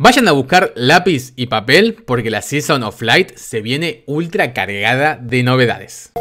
Vayan a buscar lápiz y papel porque la Season of Light se viene ultra cargada de novedades.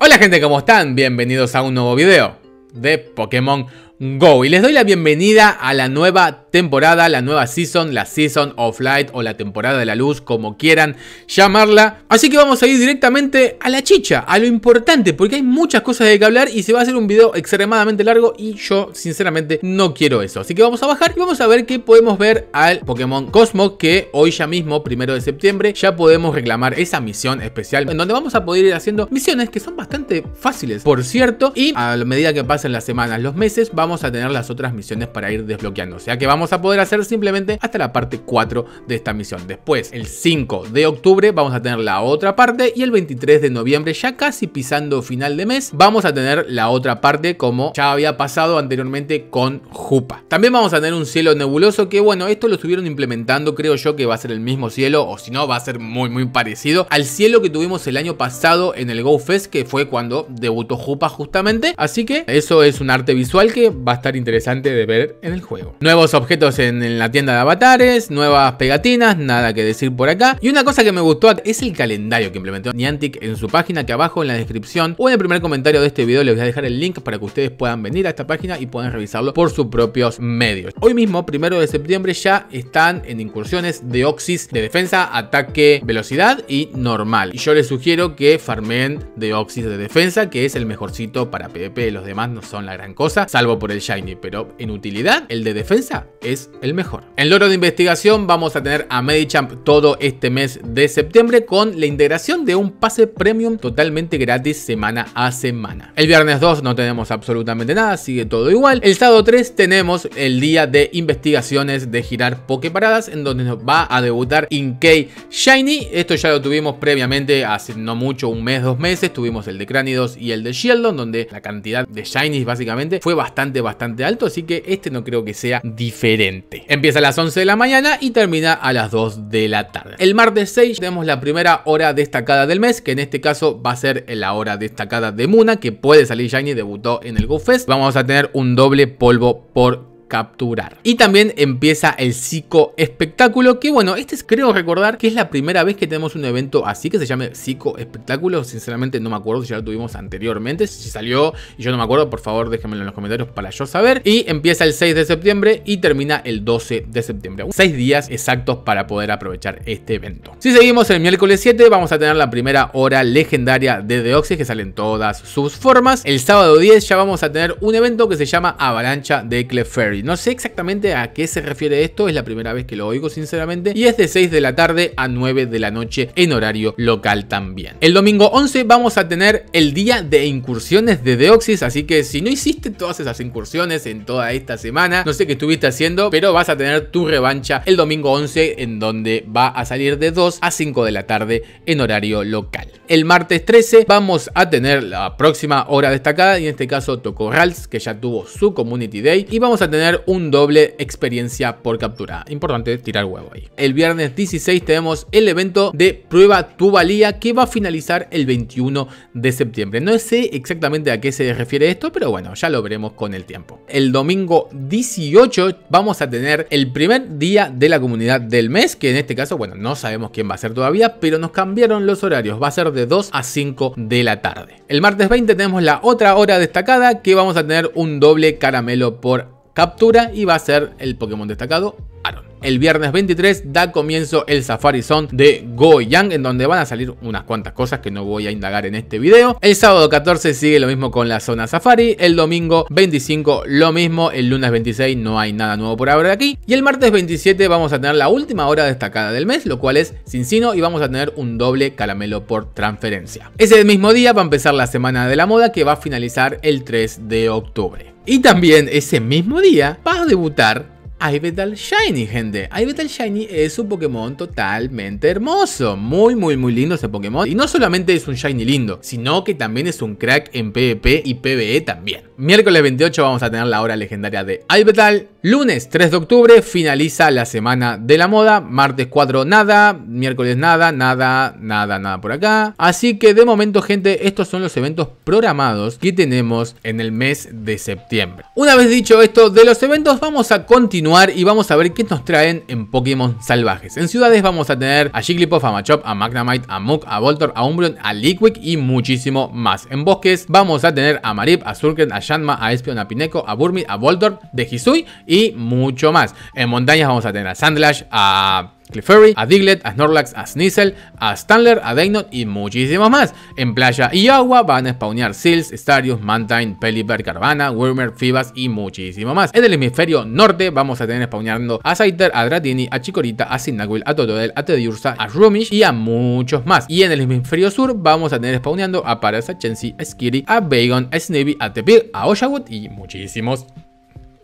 Hola gente, ¿cómo están? Bienvenidos a un nuevo video de Pokémon Go. Y les doy la bienvenida a la nueva temporada, la nueva season, la season of light o la temporada de la luz, como quieran llamarla. Así que vamos a ir directamente a la chicha, a lo importante, porque hay muchas cosas de que hablar y se va a hacer un video extremadamente largo y yo sinceramente no quiero eso. Así que vamos a bajar y vamos a ver qué podemos ver al Pokémon Cosmo que hoy ya mismo, primero de septiembre, ya podemos reclamar esa misión especial en donde vamos a poder ir haciendo misiones que son bastante fáciles, por cierto, y a medida que pasen las semanas, los meses, vamos a tener las otras misiones para ir desbloqueando. O sea que vamos a poder hacer simplemente hasta la parte 4 de esta misión. Después, el 5 de octubre vamos a tener la otra parte y el 23 de noviembre, ya casi pisando final de mes, vamos a tener la otra parte como ya había pasado anteriormente con Jupa. También vamos a tener un cielo nebuloso que bueno, esto lo estuvieron implementando, creo yo que va a ser el mismo cielo o si no va a ser muy muy parecido al cielo que tuvimos el año pasado en el Go Fest que fue cuando debutó Jupa justamente. Así que eso es un arte visual que va a estar interesante de ver en el juego. Nuevos objetos en, la tienda de avatares, nuevas pegatinas, nada que decir por acá. Y una cosa que me gustó es el calendario que implementó Niantic en su página, que abajo en la descripción o en el primer comentario de este video les voy a dejar el link para que ustedes puedan venir a esta página y puedan revisarlo por sus propios medios. Hoy mismo, primero de septiembre, ya están en incursiones de Oxys de defensa, ataque, velocidad y normal. Y yo les sugiero que farmen de Oxys de defensa, que es el mejorcito para PvP. Los demás no son la gran cosa, salvo por el Shiny, pero en utilidad el de defensa es el mejor. En loro de investigación vamos a tener a Medichamp todo este mes de septiembre con la integración de un pase premium totalmente gratis semana a semana. El viernes 2 no tenemos absolutamente nada, sigue todo igual. El sábado 3 tenemos el día de investigaciones de girar pokeparadas en donde nos va a debutar Inkei Shiny. Esto ya lo tuvimos previamente hace no mucho, un mes, dos meses. Tuvimos el de Cránidos y el de Shieldon, donde la cantidad de Shinies básicamente fue bastante bastante, bastante alto, así que este no creo que sea diferente. Empieza a las 11 de la mañana y termina a las 2 de la tarde. El martes 6 tenemos la primera hora destacada del mes, que en este caso va a ser la hora destacada de Muna, que puede salir ya ni debutó en el GoFest. Vamos a tener un doble polvo por capturar. Y también empieza el psico espectáculo, que bueno, este es, creo recordar que es la primera vez que tenemos un evento así que se llame psico espectáculo. Sinceramente no me acuerdo si ya lo tuvimos anteriormente, si salió y yo no me acuerdo, por favor déjenmelo en los comentarios para yo saber. Y empieza el 6 de septiembre y termina el 12 de septiembre. 6 días exactos para poder aprovechar este evento. Si seguimos el miércoles 7 vamos a tener la primera hora legendaria de Deoxys que sale en todas sus formas. El sábado 10 ya vamos a tener un evento que se llama Avalancha de Clefairy. No sé exactamente a qué se refiere esto, es la primera vez que lo oigo sinceramente, y es de 6 de la tarde a 9 de la noche en horario local también. El domingo 11 vamos a tener el día de incursiones de Deoxys, así que si no hiciste todas esas incursiones en toda esta semana, no sé qué estuviste haciendo, pero vas a tener tu revancha el domingo 11 en donde va a salir de 2 a 5 de la tarde en horario local. El martes 13 vamos a tener la próxima hora destacada y en este caso tocó Rals que ya tuvo su Community Day y vamos a tener un doble experiencia por captura. Importante tirar huevo ahí. El viernes 16 tenemos el evento de prueba tu valía que va a finalizar el 21 de septiembre. No sé exactamente a qué se refiere esto, pero bueno, ya lo veremos con el tiempo. El domingo 18 vamos a tener el primer día de la comunidad del mes, que en este caso, bueno, no sabemos quién va a ser todavía, pero nos cambiaron los horarios. Va a ser de 2 a 5 de la tarde. El martes 20 tenemos la otra hora destacada que vamos a tener un doble caramelo por captura y va a ser el Pokémon destacado Aaron. El viernes 23 da comienzo el Safari Zone de Goyang, en donde van a salir unas cuantas cosas que no voy a indagar en este video. El sábado 14 sigue lo mismo con la zona Safari, el domingo 25 lo mismo, el lunes 26 no hay nada nuevo por ahora aquí. Y el martes 27 vamos a tener la última hora destacada del mes, lo cual es sino y vamos a tener un doble caramelo por transferencia. Ese mismo día va a empezar la semana de la moda que va a finalizar el 3 de octubre. Y también ese mismo día va a debutar Ivetal Shiny, gente. Ivetal Shiny es un Pokémon totalmente hermoso. Muy, muy, muy lindo ese Pokémon. Y no solamente es un Shiny lindo, sino que también es un crack en PvP y PvE también. Miércoles 28 vamos a tener la hora legendaria de Ivetal. Lunes 3 de octubre finaliza la semana de la moda. Martes 4 nada, miércoles nada, nada, nada, nada por acá. Así que de momento, gente, estos son los eventos programados que tenemos en el mes de septiembre. Una vez dicho esto de los eventos, vamos a continuar y vamos a ver qué nos traen en Pokémon salvajes. En ciudades vamos a tener a Jigglypuff, a Machop, a Magnamite, a Muk, a Voltor, a Umbreon, a Liquid y muchísimo más. En bosques vamos a tener a Marip, a Zurken, a Shanma, a Espion, a Pineco, a Burmit, a Voltor, de Hisui y mucho más. En montañas vamos a tener a Sandlash, a Clefairy, a Diglett, a Snorlax, a Sneasel, a Stanler, a Deinot y muchísimos más. En playa y agua van a spawnear Seals, Starius, Mantine, Pelipper, Carvana, Wormer, Fibas y muchísimos más. En el hemisferio norte vamos a tener spawneando a Scyther, a Dratini, a Chikorita, a Sindacuil, a Totodile, a Tediursa, a Rumish y a muchos más. Y en el hemisferio sur vamos a tener spawneando a Paras, a Chensi, a Skiri, a Bagon, a Snivy, a Tebir, a Oshawott y muchísimos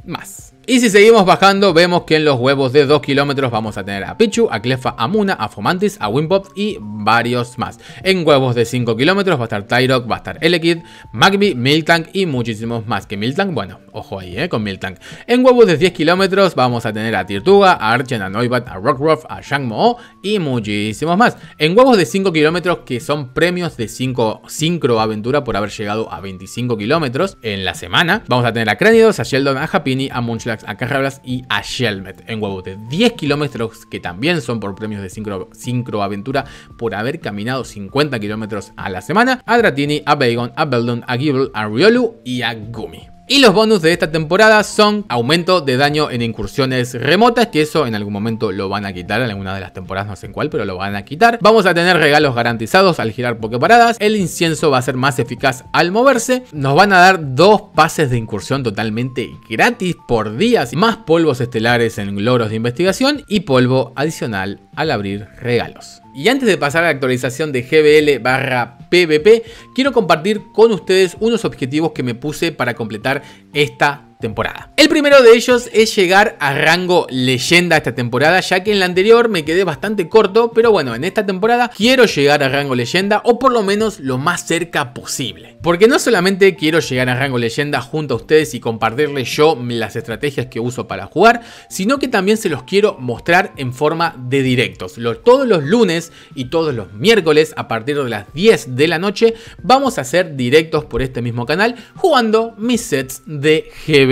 más. Y si seguimos bajando, vemos que en los huevos de 2 kilómetros vamos a tener a Pichu, a Clefa, a Muna, a Fomantis, a Wimpop y varios más. En huevos de 5 kilómetros va a estar Tyrock, va a estar Elekid, Magby, Miltank y muchísimos más. Que Miltank, bueno, ojo ahí, eh, con Miltank. En huevos de 10 kilómetros vamos a tener a Tirtuga, a Archen, a Noibat, a Rockruff, a Mo'O y muchísimos más. En huevos de 5 kilómetros, que son premios de 5 sincro aventura por haber llegado a 25 kilómetros en la semana, vamos a tener a Cranidos, a Sheldon, a Japini, a Munchlax a Carrablas y a Shelmet en de 10 kilómetros que también son por premios de sincro, aventura por haber caminado 50 kilómetros a la semana. A Dratini, a Bagon, a Beldon, a Gible, a Riolu y a Gumi. Y los bonus de esta temporada son aumento de daño en incursiones remotas, que eso en algún momento lo van a quitar, en alguna de las temporadas, no sé en cuál, pero lo van a quitar. Vamos a tener regalos garantizados al girar pokeparadas, el incienso va a ser más eficaz al moverse, nos van a dar dos pases de incursión totalmente gratis por días, más polvos estelares en logros de investigación y polvo adicional al abrir regalos. Y antes de pasar a la actualización de GBL barra PvP, quiero compartir con ustedes unos objetivos que me puse para completar esta temporada. El primero de ellos es llegar a rango leyenda esta temporada, ya que en la anterior me quedé bastante corto, pero bueno, en esta temporada quiero llegar a rango leyenda o por lo menos lo más cerca posible. Porque no solamente quiero llegar a rango leyenda junto a ustedes y compartirles yo las estrategias que uso para jugar, sino que también se los quiero mostrar en forma de directos. Los, todos los lunes y todos los miércoles a partir de las 10 de la noche vamos a hacer directos por este mismo canal jugando mis sets de GB.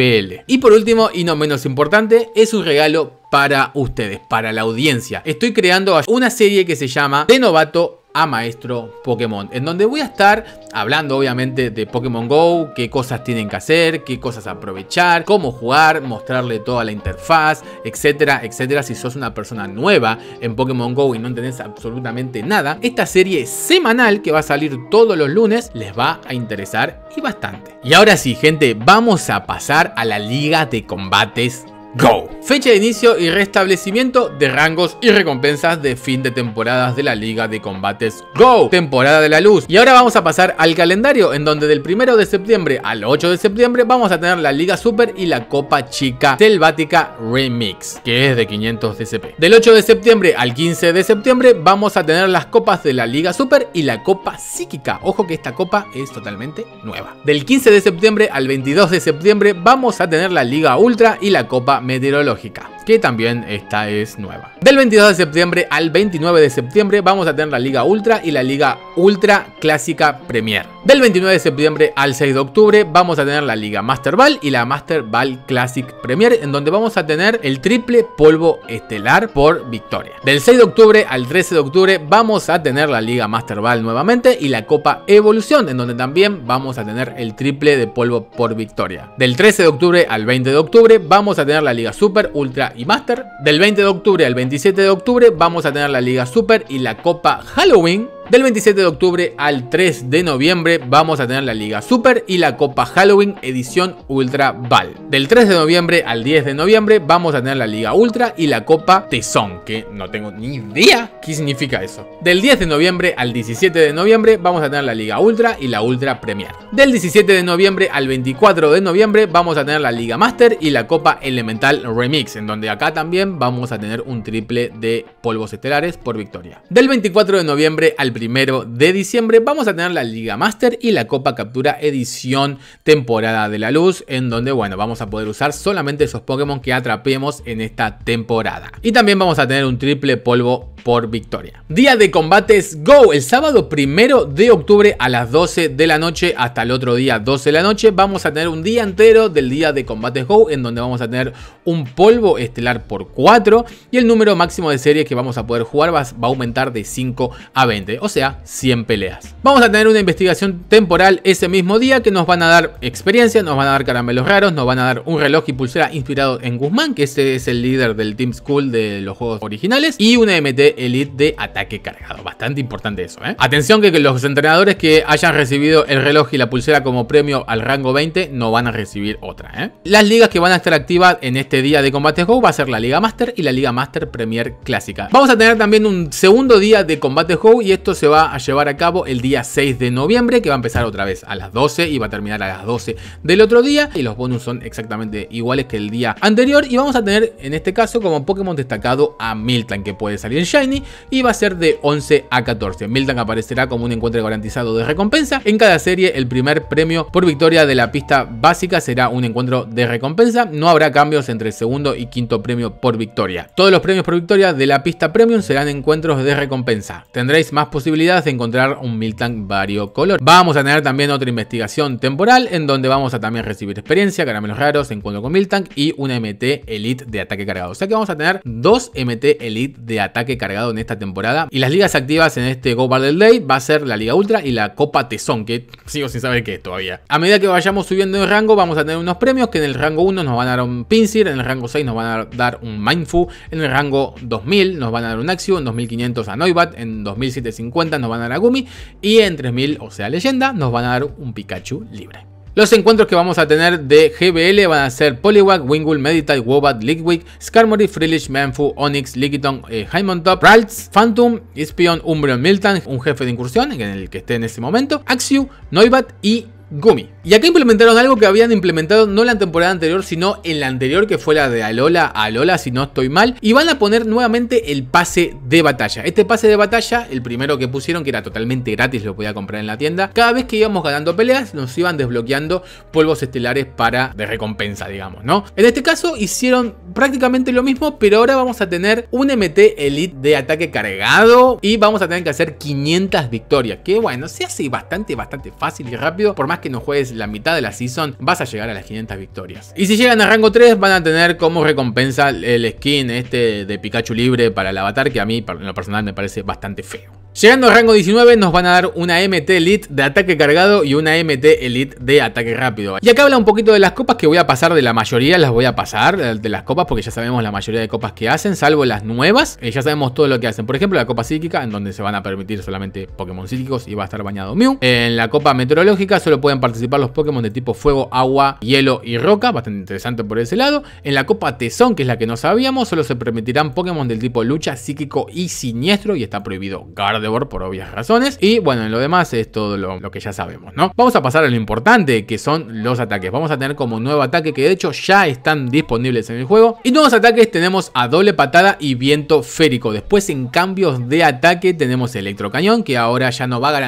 Y por último, y no menos importante, es un regalo para ustedes, para la audiencia. Estoy creando una serie que se llama De Novato a Maestro Pokémon, en donde voy a estar hablando obviamente de Pokémon Go, qué cosas tienen que hacer, qué cosas aprovechar, cómo jugar, mostrarle toda la interfaz, etcétera, etcétera. Si sos una persona nueva en Pokémon Go y no entendés absolutamente nada, esta serie semanal que va a salir todos los lunes les va a interesar y bastante. Y ahora sí, gente, vamos a pasar a la liga de combates Go. Fecha de inicio y restablecimiento de rangos y recompensas de fin de temporadas de la Liga de Combates Go, temporada de la luz. Y ahora vamos a pasar al calendario en donde del 1 de septiembre al 8 de septiembre vamos a tener la Liga Super y la Copa Chica Selvática Remix, que es de 500 DCP. Del 8 de septiembre al 15 de septiembre vamos a tener las copas de la Liga Super y la Copa Psíquica. Ojo que esta copa es totalmente nueva. Del 15 de septiembre al 22 de septiembre vamos a tener la Liga Ultra y la Copa meteorológica que también esta es nueva. Del 22 de septiembre al 29 de septiembre vamos a tener la Liga Ultra y la Liga Ultra Clásica Premier. Del 29 de septiembre al 6 de octubre vamos a tener la Liga Master Ball y la Master Ball Classic Premier en donde vamos a tener el triple polvo estelar por victoria. Del 6 de octubre al 13 de octubre vamos a tener la Liga Master Ball nuevamente y la Copa Evolución en donde también vamos a tener el triple de polvo por victoria. Del 13 de octubre al 20 de octubre vamos a tener la Liga Super, Ultra y Master. Del 20 de octubre al 27 de octubre vamos a tener la Liga Super y la Copa Halloween del 27 de octubre al 3 de noviembre vamos a tener la Liga Super y la Copa Halloween edición Ultra Ball. Del 3 de noviembre al 10 de noviembre vamos a tener la Liga Ultra y la Copa Tesón, que no tengo ni idea qué significa eso. Del 10 de noviembre al 17 de noviembre vamos a tener la Liga Ultra y la Ultra Premier. Del 17 de noviembre al 24 de noviembre vamos a tener la Liga Master y la Copa Elemental Remix, en donde acá también vamos a tener un triple de polvos estelares por victoria. Del 24 de noviembre al primero de diciembre vamos a tener la Liga Master y la Copa Captura Edición Temporada de la Luz, en donde, bueno, vamos a poder usar solamente esos Pokémon que atrapemos en esta temporada. Y también vamos a tener un triple polvo por victoria. Día de combates GO, el sábado primero de octubre a las 12 de la noche hasta el otro día 12 de la noche vamos a tener un día entero del día de combates GO en donde vamos a tener un polvo estelar por 4 y el número máximo de series que vamos a poder jugar va, va a aumentar de 5 a 20 o sea, 100 peleas. Vamos a tener una investigación temporal ese mismo día que nos van a dar experiencia, nos van a dar caramelos raros, nos van a dar un reloj y pulsera inspirado en Guzmán, que ese es el líder del Team School de los juegos originales, y una MT Elite de ataque cargado. Bastante importante eso, ¿eh? Atención que los entrenadores que hayan recibido el reloj y la pulsera como premio al rango 20 no van a recibir otra, ¿eh? Las ligas que van a estar activas en este día de Combate GO va a ser la Liga Master y la Liga Master Premier Clásica. Vamos a tener también un segundo día de Combate Show y esto se va a llevar a cabo el día 6 de noviembre, que va a empezar otra vez a las 12 y va a terminar a las 12 del otro día. Y los bonus son exactamente iguales que el día anterior. Y vamos a tener en este caso como Pokémon destacado a Miltan, que puede salir en Shiny. Y va a ser de 11 a 14. Miltan aparecerá como un encuentro garantizado de recompensa. En cada serie el primer premio por victoria de la pista básica será un encuentro de recompensa. No habrá cambios entre el segundo y quinto premio por victoria. Todos los premios por victoria de la pista premium serán encuentros de recompensa. Tendréis más posibilidades de encontrar un Miltank variocolor. Vamos a tener también otra investigación temporal en donde vamos a también recibir experiencia, caramelos raros, encuentro con Miltank y una MT Elite de ataque cargado. O sea que vamos a tener dos MT Elite de ataque cargado en esta temporada. Y las ligas activas en este Go del Day va a ser la Liga Ultra y la Copa Tesón, que sigo sin saber qué es todavía. A medida que vayamos subiendo de rango vamos a tener unos premios que en el rango 1 nos van a dar un Pinsir, en el rango 6 nos van a dar un Mindfu, en el rango 2000 nos van a dar un Axio, en 2500 a Noibat, en 2750 nos van a dar a Gumi y en 3000, o sea, leyenda, nos van a dar un Pikachu libre. Los encuentros que vamos a tener de GBL van a ser Poliwag, Wingull, Meditite, Wobat, Ligwick, Skarmory, Frillish, Manfu, Onyx, Lickiton, eh, Top, Ralts, Phantom, Espion, Umbreon, Milton, un jefe de incursión en el que esté en ese momento, Axiu, Noibat y Gumi. Y acá implementaron algo que habían implementado no en la temporada anterior, sino en la anterior que fue la de Alola, Alola si no estoy mal. Y van a poner nuevamente el pase de batalla. Este pase de batalla, el primero que pusieron, que era totalmente gratis, lo podía comprar en la tienda. Cada vez que íbamos ganando peleas, nos iban desbloqueando polvos estelares para de recompensa, digamos, ¿no? En este caso hicieron prácticamente lo mismo, pero ahora vamos a tener un MT Elite de ataque cargado y vamos a tener que hacer 500 victorias. Que bueno, se hace bastante, bastante fácil y rápido, por más que no juegues la mitad de la season, vas a llegar a las 500 victorias. Y si llegan a rango 3, van a tener como recompensa el skin este de Pikachu libre para el avatar, que a mí en lo personal me parece bastante feo. Llegando al rango 19 nos van a dar una MT Elite de ataque cargado y una MT Elite de ataque rápido. Y acá habla un poquito de las copas que voy a pasar, de la mayoría las voy a pasar, eh, de las copas porque ya sabemos la mayoría de copas que hacen, salvo las nuevas, eh, ya sabemos todo lo que hacen. Por ejemplo, la copa psíquica, en donde se van a permitir solamente Pokémon psíquicos y va a estar bañado Mew. En la copa meteorológica solo pueden participar los Pokémon de tipo fuego, agua, hielo y roca, bastante interesante por ese lado. En la copa tesón, que es la que no sabíamos, solo se permitirán Pokémon del tipo lucha, psíquico y siniestro y está prohibido Garden por obvias razones. Y bueno, en lo demás es todo lo, que ya sabemos, ¿no? Vamos a pasar a lo importante, que son los ataques. Vamos a tener como nuevo ataque, que de hecho ya están disponibles en el juego. Y nuevos ataques tenemos a doble patada y viento férico. Después en cambios de ataque tenemos electrocañón, que ahora ya no va a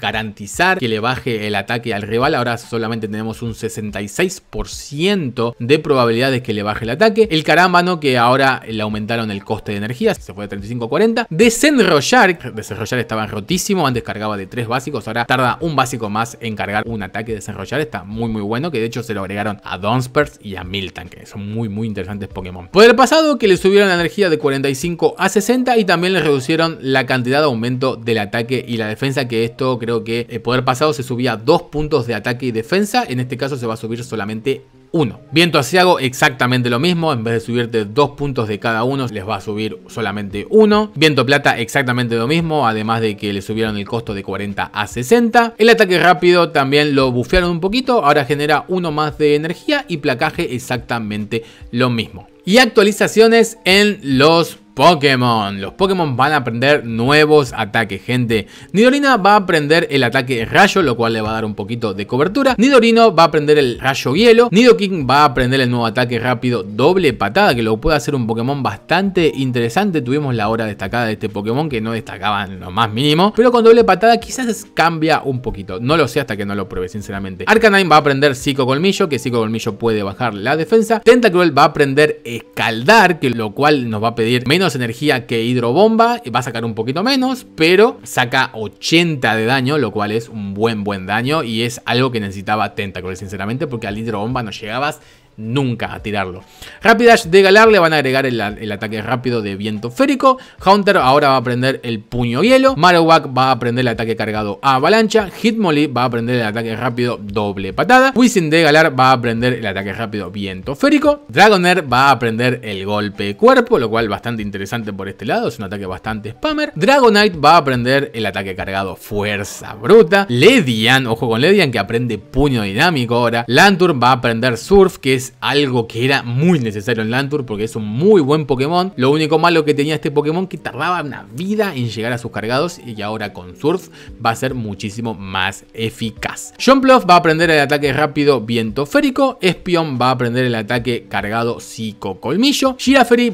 garantizar que le baje el ataque al rival. Ahora solamente tenemos un 66% de probabilidades que le baje el ataque. El carámbano, que ahora le aumentaron el coste de energía, se fue de 35 40. Desenrollar, desenrollar desarrollar estaban rotísimo, antes cargaba de tres básicos, ahora tarda un básico más en cargar un ataque de desarrollar, está muy muy bueno, que de hecho se lo agregaron a Donspers y a Milton que son muy muy interesantes Pokémon. poder pasado que le subieron la energía de 45 a 60 y también le reducieron la cantidad de aumento del ataque y la defensa, que esto creo que el poder pasado se subía dos puntos de ataque y defensa, en este caso se va a subir solamente 1. Viento asiago, exactamente lo mismo, en vez de subirte dos puntos de cada uno, les va a subir solamente uno. Viento plata, exactamente lo mismo, además de que le subieron el costo de 40 a 60. El ataque rápido también lo bufearon un poquito, ahora genera uno más de energía y placaje exactamente lo mismo. Y actualizaciones en los Pokémon. Los Pokémon van a aprender nuevos ataques, gente. Nidorina va a aprender el ataque rayo, lo cual le va a dar un poquito de cobertura. Nidorino va a aprender el rayo hielo. Nidoking va a aprender el nuevo ataque rápido doble patada, que lo puede hacer un Pokémon bastante interesante. Tuvimos la hora destacada de este Pokémon, que no destacaban lo más mínimo. Pero con doble patada quizás cambia un poquito. No lo sé hasta que no lo pruebe, sinceramente. Arcanine va a aprender Psico Colmillo, que Psico Colmillo puede bajar la defensa. Tentacruel va a aprender Escaldar, que lo cual nos va a pedir menos menos energía que Hidrobomba, va a sacar un poquito menos, pero saca 80 de daño, lo cual es un buen buen daño y es algo que necesitaba Tentacle, sinceramente, porque al Hidrobomba no llegabas nunca a tirarlo. Rapidash de Galar le van a agregar el, ataque rápido de viento férico. Haunter ahora va a aprender el puño hielo. Marowak va a aprender el ataque cargado avalancha. Hitmolly va a aprender el ataque rápido doble patada. Wisin de Galar va a aprender el ataque rápido viento férico. Dragonair va a aprender el golpe cuerpo, lo cual bastante interesante por este lado. Es un ataque bastante spammer. Dragonite va a aprender el ataque cargado fuerza bruta. Ledian, ojo con Ledian que aprende puño dinámico ahora. Lantur va a aprender surf, que es es algo que era muy necesario en Lantur porque es un muy buen Pokémon. Lo único malo que tenía este Pokémon que tardaba una vida en llegar a sus cargados y ahora con Surf va a ser muchísimo más eficaz. Jumpluff va a aprender el ataque rápido viento férico, Espion va a aprender el ataque cargado psico colmillo,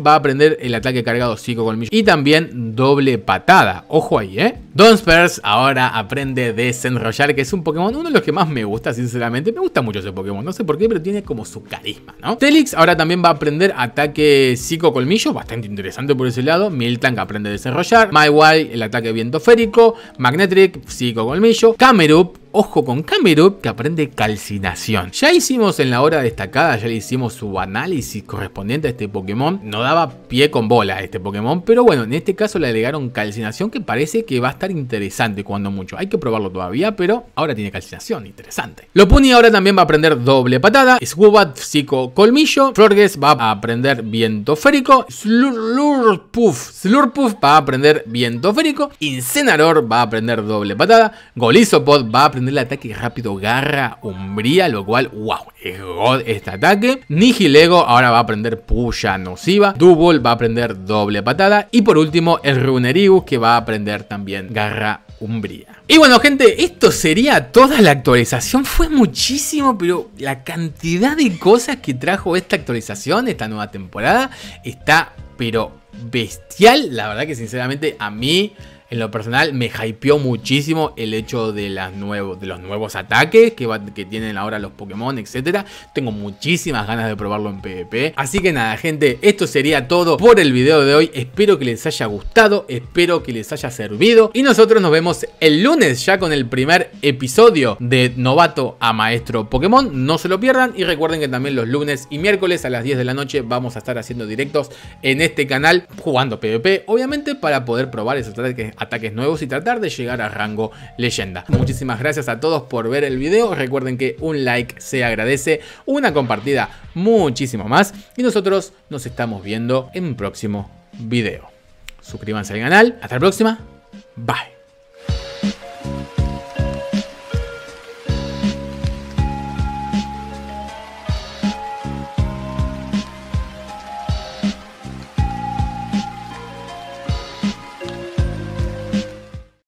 va a aprender el ataque cargado psico colmillo y también doble patada. Ojo ahí, ¿eh? Donspers ahora aprende Desenrollar, que es un Pokémon, uno de los que más me gusta, sinceramente. Me gusta mucho ese Pokémon, no sé por qué, pero tiene como su carisma, ¿no? Telix ahora también va a aprender ataque psico colmillo, bastante interesante por ese lado. Miltank aprende a desarrollar. Maiwai, el ataque viento férico. Magnetric, psico colmillo. Camerup, ojo con Cameru que aprende calcinación. Ya hicimos en la hora destacada, ya le hicimos su análisis correspondiente a este Pokémon. No daba pie con bola a este Pokémon, pero bueno, en este caso le agregaron calcinación que parece que va a estar interesante cuando mucho. Hay que probarlo todavía, pero ahora tiene calcinación, interesante. Lopuni ahora también va a aprender doble patada, Swoobat psico colmillo, Florges va a aprender viento férico, Slurpuff, Slurpuff va a aprender viento férico, va a aprender doble patada, Golisopod va a aprender el ataque rápido Garra Umbría, lo cual, wow, es god este ataque. Nihilego ahora va a aprender Puya Nociva, Dubol va a aprender Doble Patada y por último el Runerigus que va a aprender también Garra Umbría. Y bueno gente, esto sería toda la actualización, fue muchísimo, pero la cantidad de cosas que trajo esta actualización, esta nueva temporada, está pero bestial, la verdad que sinceramente a mí en lo personal me hypeó muchísimo el hecho de, los nuevos ataques que, que tienen ahora los Pokémon, etc. Tengo muchísimas ganas de probarlo en PvP. Así que nada, gente, esto sería todo por el video de hoy. Espero que les haya gustado, espero que les haya servido. Y nosotros nos vemos el lunes ya con el primer episodio de Novato a Maestro Pokémon. No se lo pierdan y recuerden que también los lunes y miércoles a las 10 de la noche vamos a estar haciendo directos en este canal jugando PvP, obviamente para poder probar esos ataques ataques nuevos y tratar de llegar a rango leyenda. Muchísimas gracias a todos por ver el video, recuerden que un like se agradece, una compartida muchísimo más y nosotros nos estamos viendo en un próximo video. Suscríbanse al canal, hasta la próxima, bye.